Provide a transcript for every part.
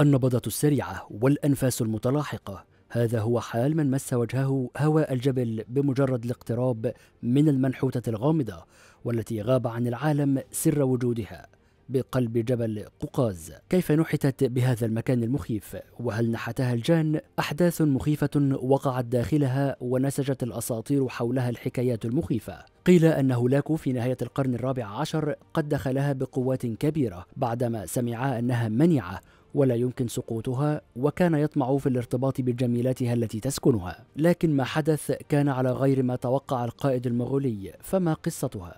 النبضة السريعة والأنفاس المتلاحقة هذا هو حال من مس وجهه هواء الجبل بمجرد الاقتراب من المنحوتة الغامضة والتي غاب عن العالم سر وجودها بقلب جبل قوقاز كيف نحتت بهذا المكان المخيف وهل نحتها الجان أحداث مخيفة وقعت داخلها ونسجت الأساطير حولها الحكايات المخيفة قيل أن هولاكو في نهاية القرن الرابع عشر قد دخلها بقوات كبيرة بعدما سمعا أنها منعة ولا يمكن سقوطها وكان يطمع في الارتباط بجميلاتها التي تسكنها لكن ما حدث كان على غير ما توقع القائد المغولي فما قصتها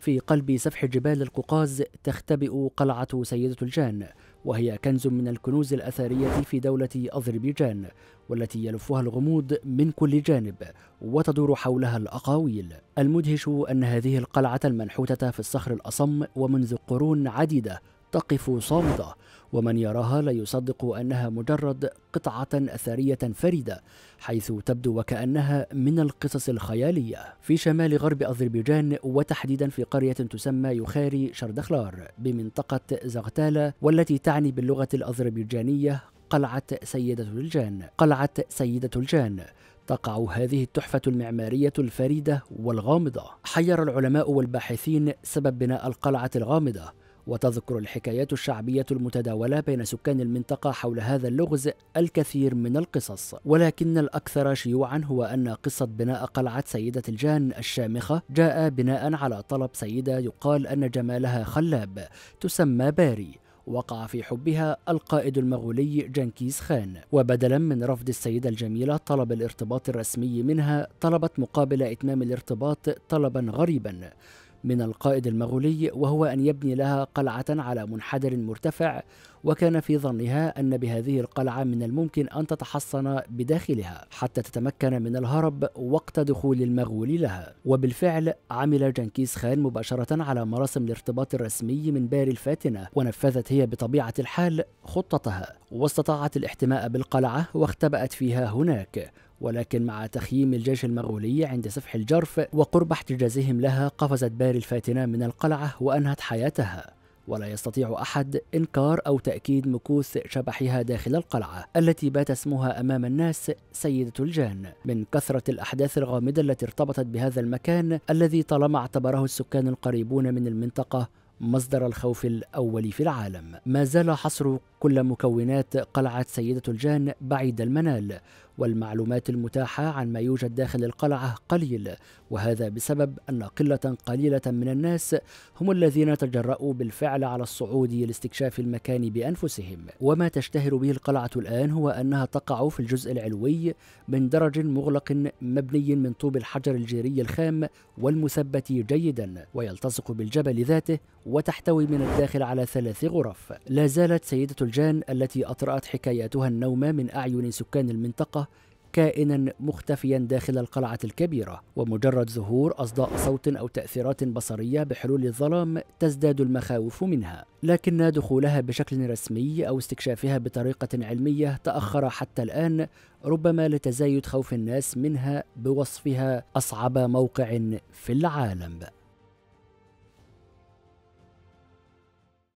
في قلب سفح جبال القوقاز تختبئ قلعة سيدة الجان وهي كنز من الكنوز الأثرية في دولة أذربيجان والتي يلفها الغموض من كل جانب وتدور حولها الأقاويل المدهش أن هذه القلعة المنحوتة في الصخر الأصم ومنذ قرون عديدة تقف صامدة ومن يراها لا يصدق أنها مجرد قطعة أثرية فريدة حيث تبدو وكأنها من القصص الخيالية في شمال غرب أذربيجان وتحديدا في قرية تسمى يخاري شردخلار بمنطقة زغتالة والتي تعني باللغة الأذربيجانية قلعة سيدة الجان قلعة سيدة الجان تقع هذه التحفة المعمارية الفريدة والغامضة حير العلماء والباحثين سبب بناء القلعة الغامضة وتذكر الحكايات الشعبية المتداولة بين سكان المنطقة حول هذا اللغز الكثير من القصص ولكن الأكثر شيوعا هو أن قصة بناء قلعة سيدة الجان الشامخة جاء بناء على طلب سيدة يقال أن جمالها خلاب تسمى باري وقع في حبها القائد المغولي جنكيز خان وبدلا من رفض السيدة الجميلة طلب الارتباط الرسمي منها طلبت مقابل إتمام الارتباط طلبا غريبا من القائد المغولي وهو أن يبني لها قلعة على منحدر مرتفع وكان في ظنها أن بهذه القلعة من الممكن أن تتحصن بداخلها حتى تتمكن من الهرب وقت دخول المغول لها وبالفعل عمل جنكيز خان مباشرة على مراسم الارتباط الرسمي من بار الفاتنة ونفذت هي بطبيعة الحال خطتها واستطاعت الاحتماء بالقلعة واختبأت فيها هناك ولكن مع تخييم الجيش المغولي عند سفح الجرف وقرب احتجازهم لها قفزت باري الفاتنة من القلعة وأنهت حياتها ولا يستطيع أحد إنكار أو تأكيد مكوث شبحها داخل القلعة التي بات اسمها أمام الناس سيدة الجان من كثرة الأحداث الغامضة التي ارتبطت بهذا المكان الذي طالما اعتبره السكان القريبون من المنطقة مصدر الخوف الأول في العالم ما زال حصر كل مكونات قلعة سيدة الجان بعيد المنال والمعلومات المتاحة عن ما يوجد داخل القلعة قليل وهذا بسبب أن قلة قليلة من الناس هم الذين تجرؤوا بالفعل على الصعود لاستكشاف المكان بأنفسهم وما تشتهر به القلعة الآن هو أنها تقع في الجزء العلوي من درج مغلق مبني من طوب الحجر الجيري الخام والمثبت جيدا ويلتصق بالجبل ذاته وتحتوي من الداخل على ثلاث غرف لا زالت سيدة الجان التي أطرأت حكاياتها النوم من أعين سكان المنطقة كائنا مختفيا داخل القلعة الكبيرة ومجرد ظهور أصداء صوت أو تأثيرات بصرية بحلول الظلام تزداد المخاوف منها لكن دخولها بشكل رسمي أو استكشافها بطريقة علمية تأخر حتى الآن ربما لتزايد خوف الناس منها بوصفها أصعب موقع في العالم